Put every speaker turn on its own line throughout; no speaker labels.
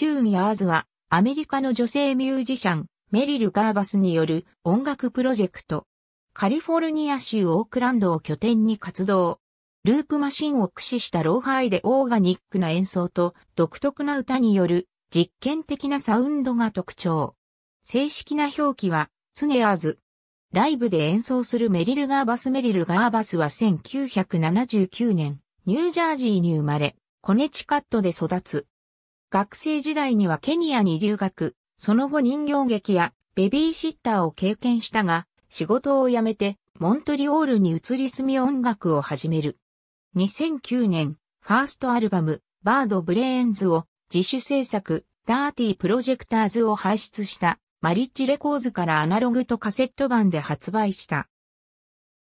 チューン・ヤーズは、アメリカの女性ミュージシャン、メリル・ガーバスによる
音楽プロジェクト、カリフォルニア州オークランドを拠点に活動。ループマシンを駆使したローハイでオーガニックな演奏と独特な歌による実験的なサウンドが特徴。正式な表記はツネアーズ。ライブで演奏するメリル・ガーバスメリル・ガーバスは1979年、ニュージャージーに生まれ、コネチカットで育つ。学生時代にはケニアに留学、その後人形劇やベビーシッターを経験したが、仕事を辞めてモントリオールに移り住み音楽を始める。2009年、ファーストアルバム、バード・ブレーンズを自主制作、ダーティー・プロジェクターズを排出したマリッジレコーズからアナログとカセット版で発売した。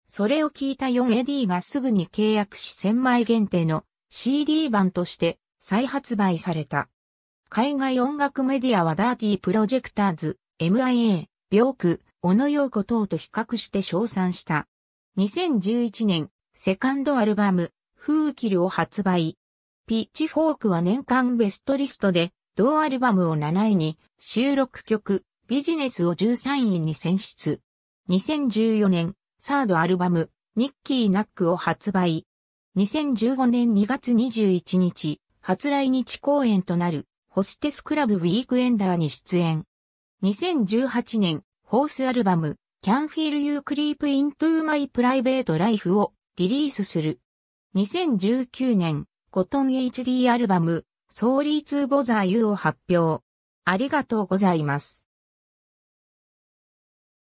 それを聞いた4ディがすぐに契約し1000枚限定の CD 版として再発売された。海外音楽メディアはダーティープロジェクターズ、MIA、病区、小野洋子等と比較して称賛した。2011年、セカンドアルバム、フーキルを発売。ピッチフォークは年間ベストリストで、同アルバムを7位に、収録曲、ビジネスを13位に選出。2014年、サードアルバム、ニッキーナックを発売。2015年2月21日、初来日公演となる、ホステスクラブウィークエンダーに出演。2018年、ホースアルバム、Can Feel You Creep Into My Private Life をリリースする。2019年、コトン HD アルバム、ソーリーツーボザ
ーユーを発表。ありがとうございます。